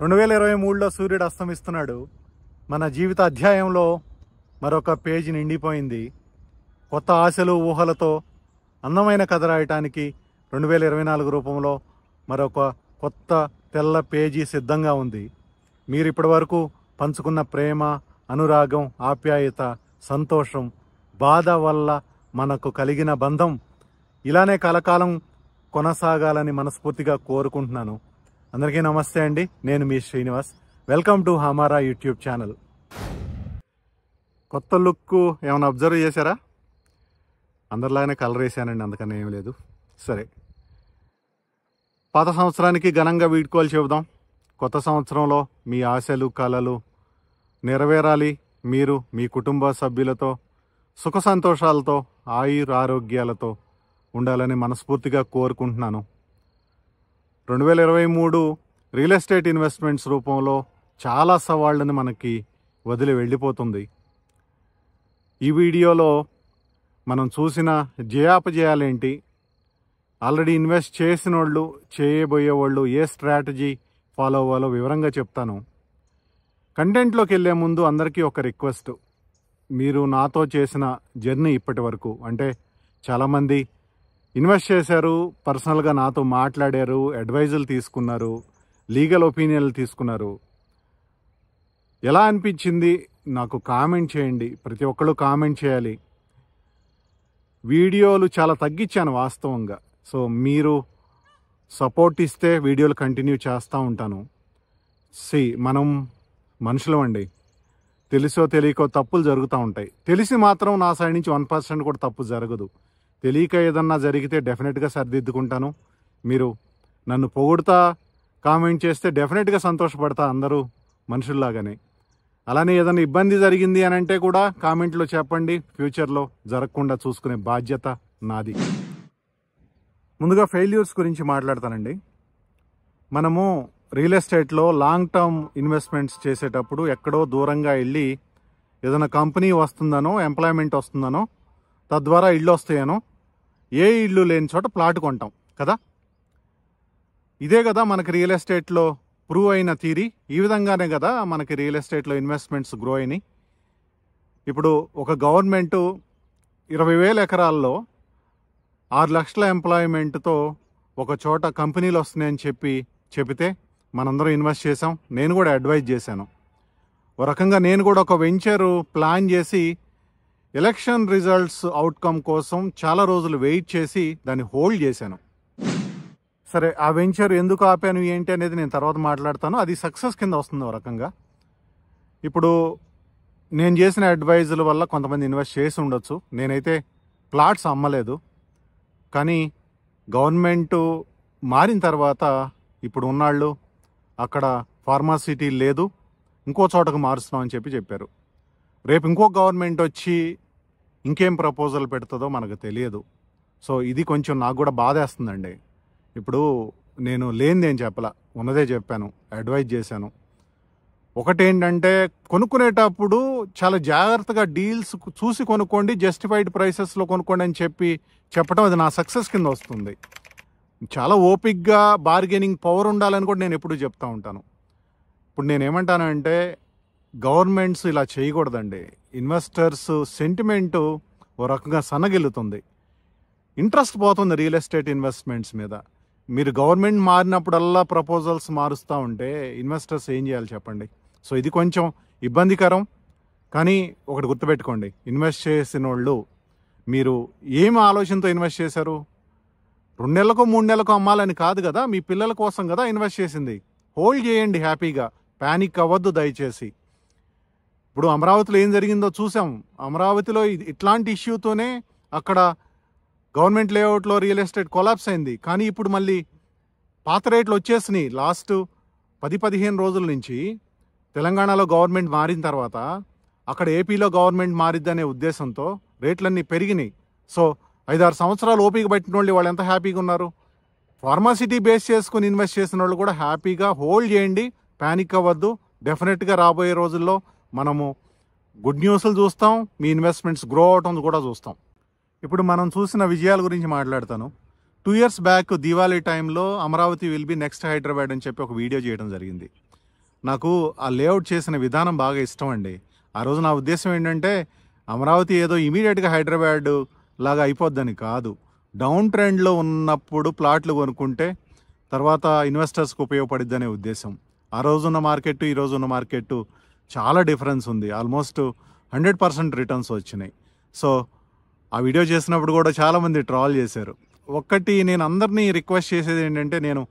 రెండు వేల ఇరవై మూడులో సూర్యుడు అస్తమిస్తున్నాడు మన జీవిత అధ్యాయంలో మరొక పేజీ నిండిపోయింది కొత్త ఆశలు ఊహలతో అందమైన కథ రాయటానికి రెండు వేల ఇరవై నాలుగు రూపంలో మరొక కొత్త తెల్ల పేజీ సిద్ధంగా ఉంది మీరు ఇప్పటి వరకు పంచుకున్న ప్రేమ అనురాగం ఆప్యాయత సంతోషం బాధ వల్ల మనకు కలిగిన బంధం ఇలానే కలకాలం కొనసాగాలని మనస్ఫూర్తిగా కోరుకుంటున్నాను అందరికీ నమస్తే అండి నేను మీ శ్రీనివాస్ వెల్కమ్ టు హమారా యూట్యూబ్ ఛానల్ కొత్త లుక్ ఏమైనా అబ్జర్వ్ చేశారా అందరిలాగానే కలర్ వేసానండి అందుకని ఏం లేదు సరే పాత సంవత్సరానికి ఘనంగా వీడ్కోలు చెబుదాం కొత్త సంవత్సరంలో మీ ఆశలు కళలు నెరవేరాలి మీరు మీ కుటుంబ సభ్యులతో సుఖ సంతోషాలతో ఆరోగ్యాలతో ఉండాలని మనస్ఫూర్తిగా కోరుకుంటున్నాను రెండు వేల ఇరవై మూడు రియల్ ఎస్టేట్ ఇన్వెస్ట్మెంట్స్ రూపంలో చాలా సవాళ్ళని మనకి వదిలి వెళ్ళిపోతుంది ఈ వీడియోలో మనం చూసిన జయాపజయాలేంటి ఆల్రెడీ ఇన్వెస్ట్ చేసిన వాళ్ళు చేయబోయే వాళ్ళు ఏ స్ట్రాటజీ ఫాలో అవ్వాలో వివరంగా చెప్తాను కంటెంట్లోకి వెళ్ళే ముందు అందరికీ ఒక రిక్వెస్ట్ మీరు నాతో చేసిన జర్నీ ఇప్పటి వరకు అంటే చాలామంది ఇన్వెస్ట్ చేశారు పర్సనల్గా నాతో మాట్లాడారు అడ్వైజులు తీసుకున్నారు లీగల్ ఒపీనియన్లు తీసుకున్నారు ఎలా అనిపించింది నాకు కామెంట్ చేయండి ప్రతి ఒక్కళ్ళు కామెంట్ చేయాలి వీడియోలు చాలా తగ్గించాను వాస్తవంగా సో మీరు సపోర్ట్ ఇస్తే వీడియోలు కంటిన్యూ చేస్తూ ఉంటాను సి మనం మనుషులం అండి తెలుసో తెలియకో తప్పులు జరుగుతూ ఉంటాయి తెలిసి మాత్రం నా సైడ్ నుంచి వన్ పర్సెంట్ కూడా తప్పు జరగదు తెలియక ఏదన్నా జరిగితే డెఫినెట్గా సర్దిద్దుకుంటాను మీరు నన్ను పొగుడుతా కామెంట్ చేస్తే డెఫినెట్గా సంతోషపడతా అందరూ మనుషుల్లాగానే అలానే ఏదైనా ఇబ్బంది జరిగింది అని అంటే కూడా కామెంట్లో చెప్పండి ఫ్యూచర్లో జరగకుండా చూసుకునే బాధ్యత నాది ముందుగా ఫెయిల్యూర్స్ గురించి మాట్లాడతానండి మనము రియల్ ఎస్టేట్లో లాంగ్ టర్మ్ ఇన్వెస్ట్మెంట్స్ చేసేటప్పుడు ఎక్కడో దూరంగా వెళ్ళి ఏదైనా కంపెనీ వస్తుందనో ఎంప్లాయ్మెంట్ వస్తుందనో తద్వారా ఇళ్ళు వస్తాయనో ఏ ఇల్లు లేని చోట ప్లాట్ కొంటాం కదా ఇదే కదా మనకి రియల్ ఎస్టేట్లో ప్రూవ్ అయిన థీరీ ఈ విధంగానే కదా మనకి రియల్ ఎస్టేట్లో ఇన్వెస్ట్మెంట్స్ గ్రో అయినాయి ఇప్పుడు ఒక గవర్నమెంటు ఇరవై వేల ఎకరాల్లో ఆరు లక్షల ఎంప్లాయ్మెంట్తో ఒక చోట కంపెనీలు వస్తున్నాయని చెప్పి చెబితే మనందరం ఇన్వెస్ట్ చేసాం నేను కూడా అడ్వైజ్ చేశాను ఓ రకంగా నేను కూడా ఒక వెంచరు ప్లాన్ చేసి ఎలక్షన్ రిజల్ట్స్ అవుట్కమ్ కోసం చాలా రోజులు వెయిట్ చేసి దాన్ని హోల్డ్ చేశాను సరే ఆ వెంచర్ ఎందుకు ఆపాను ఏంటి అనేది నేను తర్వాత మాట్లాడతాను అది సక్సెస్ కింద వస్తుంది ఒక రకంగా ఇప్పుడు నేను చేసిన అడ్వైజుల వల్ల కొంతమంది ఇన్వెస్ట్ చేసి ఉండొచ్చు నేనైతే ప్లాట్స్ అమ్మలేదు కానీ గవర్నమెంట్ మారిన తర్వాత ఇప్పుడు ఉన్నాళ్ళు అక్కడ ఫార్మాసిటీ లేదు ఇంకో చోటకు మారుస్తున్నాం అని చెప్పి చెప్పారు రేపు ఇంకో గవర్నమెంట్ వచ్చి ఇంకేం ప్రపోజల్ పెడుతుందో మనకు తెలియదు సో ఇది కొంచెం నాకు కూడా బాధేస్తుందండి ఇప్పుడు నేను లేనిది ఏం చెప్పలా ఉన్నదే చెప్పాను అడ్వైజ్ చేశాను ఒకటేంటంటే కొనుక్కునేటప్పుడు చాలా జాగ్రత్తగా డీల్స్ చూసి కొనుక్కోండి జస్టిఫైడ్ ప్రైసెస్లో కొనుక్కోండి అని చెప్పి చెప్పడం అది నా సక్సెస్ కింద వస్తుంది చాలా ఓపిక్గా బార్గెనింగ్ పవర్ ఉండాలని కూడా నేను ఎప్పుడూ చెప్తూ ఉంటాను ఇప్పుడు నేనేమంటానంటే గవర్నమెంట్స్ ఇలా చేయకూడదండి ఇన్వెస్టర్స్ సెంటిమెంట్ ఓ రకంగా సన్నగిల్లుతుంది ఇంట్రెస్ట్ పోతుంది రియల్ ఎస్టేట్ ఇన్వెస్ట్మెంట్స్ మీద మీరు గవర్నమెంట్ మారినప్పుడల్లా ప్రపోజల్స్ మారుస్తూ ఉంటే ఇన్వెస్టర్స్ ఏం చేయాలి చెప్పండి సో ఇది కొంచెం ఇబ్బందికరం కానీ ఒకటి గుర్తుపెట్టుకోండి ఇన్వెస్ట్ చేసిన వాళ్ళు మీరు ఏం ఆలోచనతో ఇన్వెస్ట్ చేశారు రెండు నెలలకు మూడు నెలలకు అమ్మాలని కాదు కదా మీ పిల్లల కోసం కదా ఇన్వెస్ట్ చేసింది హోల్డ్ చేయండి హ్యాపీగా ప్యానిక్ అవ్వద్దు దయచేసి ఇప్పుడు అమరావతిలో ఏం జరిగిందో చూసాం అమరావతిలో ఇట్లాంటి ఇష్యూతోనే అక్కడ గవర్నమెంట్ లేఅవుట్లో రియల్ ఎస్టేట్ కొలాప్స్ అయింది కానీ ఇప్పుడు మళ్ళీ పాత రేట్లు వచ్చేసినాయి లాస్ట్ పది పదిహేను రోజుల నుంచి తెలంగాణలో గవర్నమెంట్ మారిన తర్వాత అక్కడ ఏపీలో గవర్నమెంట్ మారిద్దనే ఉద్దేశంతో రేట్లన్నీ పెరిగినాయి సో ఐదారు సంవత్సరాలు ఓపిక పట్టిన వాళ్ళు వాళ్ళు ఎంత హ్యాపీగా ఉన్నారు ఫార్మాసిటీ బేస్ చేసుకుని ఇన్వెస్ట్ చేసిన వాళ్ళు కూడా హ్యాపీగా హోల్డ్ చేయండి ప్యానిక్ అవ్వద్దు డెఫినెట్గా రాబోయే రోజుల్లో మనము గుడ్ న్యూస్లు చూస్తాం మీ ఇన్వెస్ట్మెంట్స్ గ్రో అవటం కూడా చూస్తాం ఇప్పుడు మనం చూసిన విజయాల గురించి మాట్లాడతాను టూ ఇయర్స్ బ్యాక్ దివాళీ టైంలో Amaravati will be next Hyderabad అని చెప్పి ఒక వీడియో చేయడం జరిగింది నాకు ఆ లేఅవుట్ చేసిన విధానం బాగా ఇష్టం అండి ఆ రోజు నా ఉద్దేశం ఏంటంటే అమరావతి ఏదో ఇమీడియట్గా హైదరాబాద్ లాగా అయిపోద్దని కాదు డౌన్ ట్రెండ్లో ఉన్నప్పుడు ప్లాట్లు కొనుక్కుంటే తర్వాత ఇన్వెస్టర్స్కి ఉపయోగపడిద్దనే ఉద్దేశం ఆ రోజున్న మార్కెట్ ఈ రోజున్న మార్కెట్ చాలా డిఫరెన్స్ ఉంది ఆల్మోస్ట్ హండ్రెడ్ పర్సెంట్ రిటర్న్స్ వచ్చినాయి సో ఆ వీడియో చేసినప్పుడు కూడా చాలామంది ట్రాల్ చేశారు ఒక్కటి నేను అందరినీ రిక్వెస్ట్ చేసేది ఏంటంటే నేను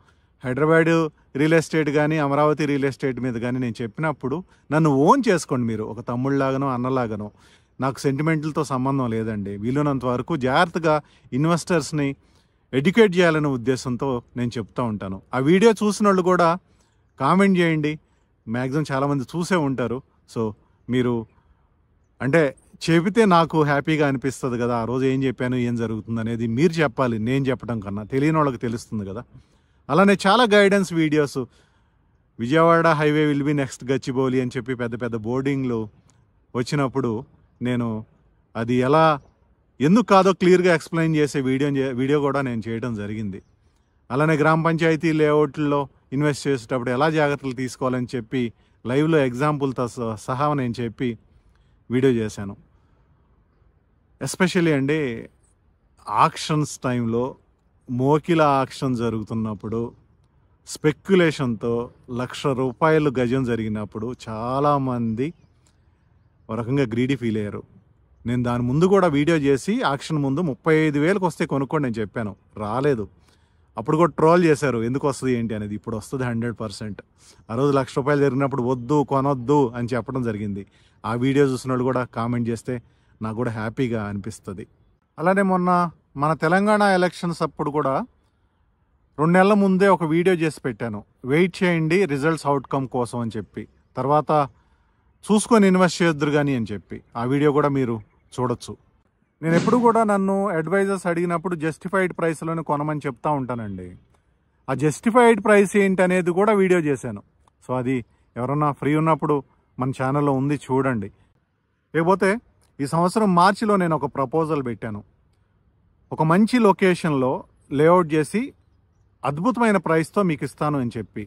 హైదరాబాద్ రియల్ ఎస్టేట్ కానీ అమరావతి రియల్ ఎస్టేట్ మీద కానీ నేను చెప్పినప్పుడు నన్ను ఓన్ చేసుకోండి మీరు ఒక తమ్ముళ్ళలాగనో అన్నలాగానో నాకు సెంటిమెంట్లతో సంబంధం లేదండి వీలునంత వరకు జాగ్రత్తగా ఇన్వెస్టర్స్ని ఎడ్యుకేట్ చేయాలనే ఉద్దేశంతో నేను చెప్తూ ఉంటాను ఆ వీడియో చూసిన వాళ్ళు కూడా కామెంట్ చేయండి మ్యాక్సిమం చాలామంది చూసే ఉంటారు సో మీరు అంటే చెబితే నాకు హ్యాపీగా అనిపిస్తుంది కదా ఆ రోజు ఏం చెప్పాను ఏం జరుగుతుంది అనేది మీరు చెప్పాలి నేను చెప్పడం కన్నా తెలియని వాళ్ళకి తెలుస్తుంది కదా అలానే చాలా guidance videos Vijayawada highway will be next Gachibowli అని చెప్పి పెద్ద పెద్ద బోర్డింగ్లు వచ్చినప్పుడు నేను అది ఎలా ఎందుకు కాదో క్లియర్గా ఎక్స్ప్లెయిన్ చేసే వీడియో వీడియో కూడా నేను చేయడం జరిగింది అలానే గ్రామ పంచాయతీ లేఅవుట్లో ఇన్వెస్ట్ చేసేటప్పుడు ఎలా జాగ్రత్తలు తీసుకోవాలని చెప్పి లైవ్లో ఎగ్జాంపుల్తో సహా నేను చెప్పి వీడియో చేశాను ఎస్పెషలీ అండి ఆక్షన్స్ టైంలో మోకిల ఆక్షన్ జరుగుతున్నప్పుడు స్పెక్యులేషన్తో లక్ష రూపాయలు గజం జరిగినప్పుడు చాలామంది ఒక రకంగా గ్రీడీ ఫీల్ అయ్యారు నేను దాని ముందు కూడా వీడియో చేసి ఆక్షన్ ముందు ముప్పై ఐదు వేలకు వస్తే కొనుక్కోండి నేను చెప్పాను రాలేదు అప్పుడు కూడా ట్రోల్ చేశారు ఎందుకు వస్తుంది ఏంటి అనేది ఇప్పుడు వస్తుంది హండ్రెడ్ పర్సెంట్ ఆ రోజు లక్ష రూపాయలు జరిగినప్పుడు వద్దు కొనొద్దు అని చెప్పడం జరిగింది ఆ వీడియో చూసిన కూడా కామెంట్ చేస్తే నాకు కూడా హ్యాపీగా అనిపిస్తుంది అలానే మొన్న మన తెలంగాణ ఎలక్షన్స్ అప్పుడు కూడా రెండు నెలల ముందే ఒక వీడియో చేసి పెట్టాను వెయిట్ చేయండి రిజల్ట్స్ అవుట్కమ్ కోసం అని చెప్పి తర్వాత చూసుకొని ఇన్వెస్ట్ చేయొద్దురు కానీ అని చెప్పి ఆ వీడియో కూడా మీరు చూడొచ్చు నేను ఎప్పుడు కూడా నన్ను అడ్వైజర్స్ అడిగినప్పుడు జస్టిఫైడ్ ప్రైస్లోనే కొనమని చెప్తా ఉంటానండి ఆ జస్టిఫైడ్ ప్రైస్ ఏంటి అనేది కూడా వీడియో చేశాను సో అది ఎవరన్నా ఫ్రీ ఉన్నప్పుడు మన ఛానల్లో ఉంది చూడండి లేకపోతే ఈ సంవత్సరం మార్చిలో నేను ఒక ప్రపోజల్ పెట్టాను ఒక మంచి లొకేషన్లో లేఅవుట్ చేసి అద్భుతమైన ప్రైస్తో మీకు ఇస్తాను అని చెప్పి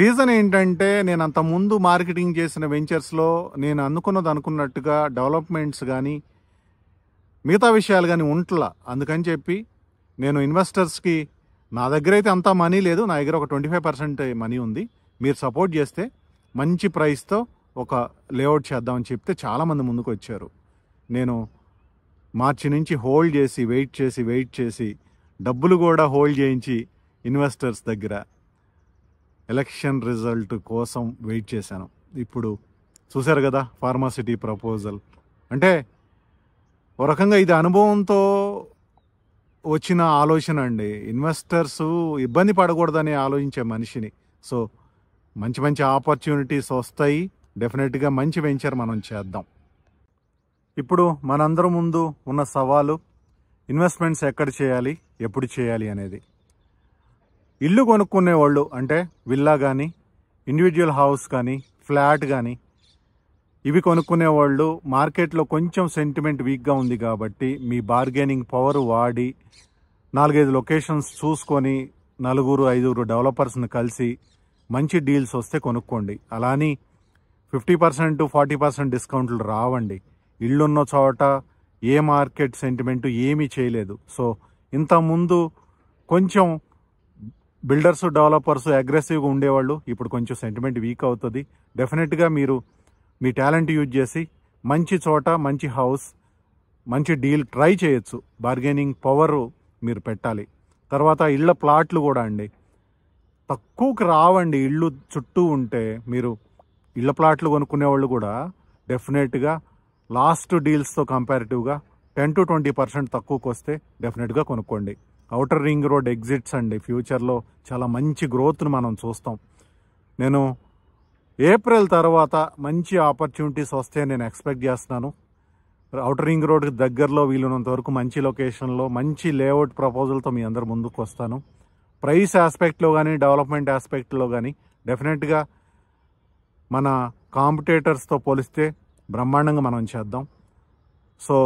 రీజన్ ఏంటంటే నేను అంత ముందు మార్కెటింగ్ చేసిన వెంచర్స్లో నేను అనుకున్నది అనుకున్నట్టుగా డెవలప్మెంట్స్ కానీ మిగతా విషయాలు కానీ ఉంట్లా అందుకని చెప్పి నేను ఇన్వెస్టర్స్కి నా దగ్గర అయితే అంతా మనీ లేదు నా దగ్గర ఒక ట్వంటీ ఫైవ్ పర్సెంట్ మనీ ఉంది మీరు సపోర్ట్ చేస్తే మంచి ప్రైస్తో ఒక లేఅవుట్ చేద్దామని చెప్తే చాలామంది ముందుకు వచ్చారు నేను మార్చి నుంచి హోల్డ్ చేసి వెయిట్ చేసి వెయిట్ చేసి డబ్బులు కూడా హోల్డ్ చేయించి ఇన్వెస్టర్స్ దగ్గర ఎలక్షన్ రిజల్ట్ కోసం వెయిట్ చేశాను ఇప్పుడు చూశారు కదా ఫార్మాసిటీ ప్రపోజల్ అంటే ఓ రకంగా ఇది అనుభవంతో వచ్చిన ఆలోచన అండి ఇన్వెస్టర్స్ ఇబ్బంది పడకూడదని ఆలోచించే మనిషిని సో మంచి మంచి ఆపర్చునిటీస్ వస్తాయి డెఫినెట్గా మంచి వెంచర్ మనం చేద్దాం ఇప్పుడు మనందరి ముందు ఉన్న సవాలు ఇన్వెస్ట్మెంట్స్ ఎక్కడ చేయాలి ఎప్పుడు చేయాలి అనేది ఇల్లు కొనుక్కునేవాళ్ళు అంటే విల్లా కానీ ఇండివిజువల్ హౌస్ కానీ ఫ్లాట్ కానీ ఇవి కొనుక్కునేవాళ్ళు మార్కెట్లో కొంచెం సెంటిమెంట్ వీక్గా ఉంది కాబట్టి మీ బార్గెనింగ్ పవర్ వాడి నాలుగైదు లొకేషన్స్ చూసుకొని నలుగురు ఐదుగురు డెవలపర్స్ని కలిసి మంచి డీల్స్ వస్తే కొనుక్కోండి అలాని ఫిఫ్టీ పర్సెంట్ ఫార్టీ పర్సెంట్ డిస్కౌంట్లు రావండి ఇళ్ళున్న చోట ఏ మార్కెట్ సెంటిమెంట్ ఏమీ చేయలేదు సో ఇంత ముందు కొంచెం బిల్డర్స్ డెవలపర్స్ అగ్రెసివ్గా ఉండేవాళ్ళు ఇప్పుడు కొంచెం సెంటిమెంట్ వీక్ అవుతుంది డెఫినెట్గా మీరు మీ టాలెంట్ యూజ్ చేసి మంచి చోట మంచి హౌస్ మంచి డీల్ ట్రై చేయొచ్చు బార్గెనింగ్ పవర్ మీరు పెట్టాలి తర్వాత ఇళ్ళ ప్లాట్లు కూడా అండి తక్కువకి రావండి ఇళ్ళు చుట్టూ ఉంటే మీరు ఇళ్ళ ప్లాట్లు కొనుక్కునే వాళ్ళు కూడా డెఫినెట్గా లాస్ట్ డీల్స్తో కంపారిటివ్గా టెన్ టు ట్వంటీ పర్సెంట్ తక్కువకి వస్తే డెఫినెట్గా కొనుక్కోండి అవుటర్ రింగ్ రోడ్ ఎగ్జిట్స్ అండి ఫ్యూచర్లో చాలా మంచి గ్రోత్ను మనం చూస్తాం నేను ఏప్రిల్ తర్వాత మంచి ఆపర్చునిటీస్ వస్తే నేను ఎక్స్పెక్ట్ చేస్తున్నాను అవుటర్ రింగ్ రోడ్కి దగ్గరలో వీలున్నంత వరకు మంచి లొకేషన్లో మంచి లేఅవుట్ ప్రపోజల్తో మీ అందరు ముందుకు వస్తాను ప్రైస్ ఆస్పెక్ట్లో కానీ డెవలప్మెంట్ ఆస్పెక్ట్లో కానీ డెఫినెట్గా మన కాంపిటేటర్స్తో పోలిస్తే బ్రహ్మాండంగా మనం చేద్దాం సో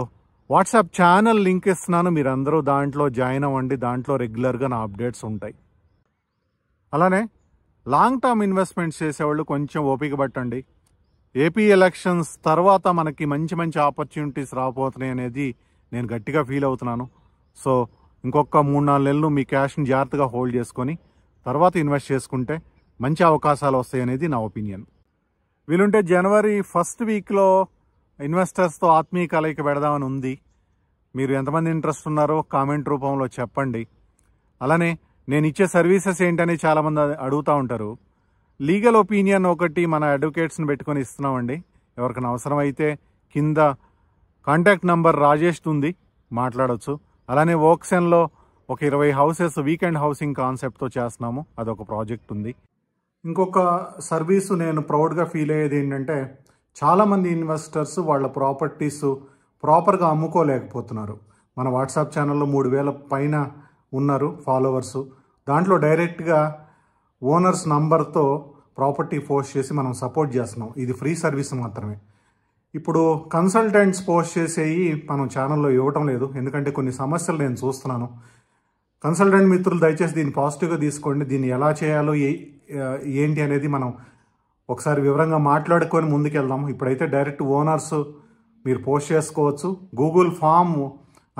వాట్సాప్ ఛానల్ లింక్ ఇస్తున్నాను మీరందరూ దాంట్లో జాయిన్ అవ్వండి దాంట్లో రెగ్యులర్గా నా అప్డేట్స్ ఉంటాయి అలానే లాంగ్ టర్మ్ ఇన్వెస్ట్మెంట్స్ చేసేవాళ్ళు కొంచెం ఓపిక పట్టండి ఏపీ ఎలక్షన్స్ తర్వాత మనకి మంచి మంచి ఆపర్చునిటీస్ రాబోతున్నాయి అనేది నేను గట్టిగా ఫీల్ అవుతున్నాను సో ఇంకొక మూడు నాలుగు నెలలు మీ క్యాష్ని జాగ్రత్తగా హోల్డ్ చేసుకొని తర్వాత ఇన్వెస్ట్ చేసుకుంటే మంచి అవకాశాలు వస్తాయనేది నా ఒపీనియన్ వీలుంటే జనవరి ఫస్ట్ వీక్లో ఇన్వెస్టర్స్తో ఆత్మీయ కలయిక పెడదామని ఉంది మీరు ఎంతమంది ఇంట్రెస్ట్ ఉన్నారో కామెంట్ రూపంలో చెప్పండి అలానే నేను ఇచ్చే సర్వీసెస్ ఏంటని చాలామంది అడుగుతూ ఉంటారు లీగల్ ఒపీనియన్ ఒకటి మన అడ్వకేట్స్ని పెట్టుకొని ఇస్తున్నామండి ఎవరికైనా అవసరమైతే కింద కాంటాక్ట్ నంబర్ రాజేష్ ఉంది మాట్లాడవచ్చు అలానే వర్క్సెన్లో ఒక ఇరవై హౌసెస్ వీకెండ్ హౌసింగ్ కాన్సెప్ట్తో చేస్తున్నాము అదొక ప్రాజెక్ట్ ఉంది ఇంకొక సర్వీసు నేను ప్రౌడ్గా ఫీల్ అయ్యేది ఏంటంటే చాలామంది ఇన్వెస్టర్స్ వాళ్ళ ప్రాపర్టీస్ ప్రాపర్గా అమ్ముకోలేకపోతున్నారు మన వాట్సాప్ ఛానల్లో మూడు వేల పైన ఉన్నారు ఫాలోవర్సు దాంట్లో డైరెక్ట్గా ఓనర్స్ నంబర్తో ప్రాపర్టీ పోస్ట్ చేసి మనం సపోర్ట్ చేస్తున్నాం ఇది ఫ్రీ సర్వీస్ మాత్రమే ఇప్పుడు కన్సల్టెంట్స్ పోస్ట్ చేసేవి మనం ఛానల్లో ఇవ్వటం లేదు ఎందుకంటే కొన్ని సమస్యలు నేను చూస్తున్నాను కన్సల్టెంట్ మిత్రులు దయచేసి దీన్ని పాజిటివ్గా తీసుకోండి దీన్ని ఎలా చేయాలో ఏంటి అనేది మనం ఒకసారి వివరంగా మాట్లాడుకొని ముందుకెళ్దాం ఇప్పుడైతే డైరెక్ట్ ఓనర్స్ మీరు పోస్ట్ చేసుకోవచ్చు గూగుల్ ఫామ్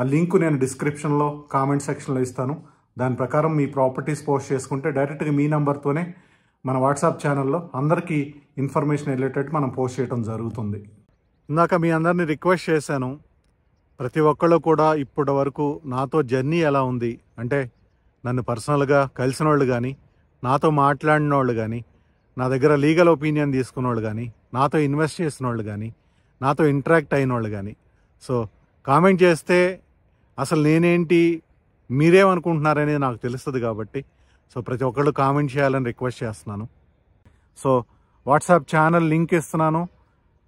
ఆ లింక్ నేను డిస్క్రిప్షన్లో కామెంట్ సెక్షన్లో ఇస్తాను దాని ప్రకారం మీ ప్రాపర్టీస్ పోస్ట్ చేసుకుంటే డైరెక్ట్గా మీ నెంబర్తోనే మన వాట్సాప్ ఛానల్లో అందరికీ ఇన్ఫర్మేషన్ వెళ్ళేటట్టు మనం పోస్ట్ చేయడం జరుగుతుంది ఇందాక మీ అందరినీ రిక్వెస్ట్ చేశాను ప్రతి ఒక్కళ్ళు కూడా ఇప్పటి వరకు నాతో జర్నీ ఎలా ఉంది అంటే నన్ను పర్సనల్గా కలిసిన వాళ్ళు కానీ నాతో మాట్లాడిన వాళ్ళు కానీ నా దగ్గర లీగల్ ఒపీనియన్ తీసుకున్న వాళ్ళు కానీ నాతో ఇన్వెస్ట్ చేసిన వాళ్ళు కానీ నాతో ఇంటరాక్ట్ అయిన వాళ్ళు కానీ సో కామెంట్ చేస్తే అసలు నేనేంటి మీరేమనుకుంటున్నారనేది నాకు తెలుస్తుంది కాబట్టి సో ప్రతి ఒక్కళ్ళు కామెంట్ చేయాలని రిక్వెస్ట్ చేస్తున్నాను సో వాట్సాప్ ఛానల్ లింక్ ఇస్తున్నాను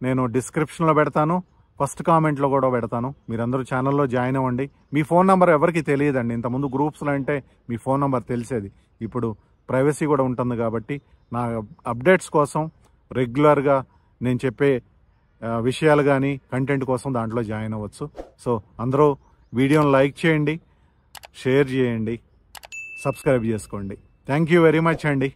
నేను డిస్క్రిప్షన్లో పెడతాను ఫస్ట్ కామెంట్లో కూడా పెడతాను మీరందరూ ఛానల్లో జాయిన్ అవ్వండి మీ ఫోన్ నెంబర్ ఎవరికి తెలియదండి ఇంతకుముందు గ్రూప్స్లో అంటే మీ ఫోన్ నెంబర్ తెలిసేది ఇప్పుడు ప్రైవసీ కూడా ఉంటుంది కాబట్టి నా అప్డేట్స్ కోసం రెగ్యులర్గా నేను చెప్పే విషయాలు కానీ కంటెంట్ కోసం దాంట్లో జాయిన్ అవ్వచ్చు సో అందరూ వీడియోని లైక్ చేయండి షేర్ చేయండి సబ్స్క్రైబ్ చేసుకోండి థ్యాంక్ యూ వెరీ మచ్ అండి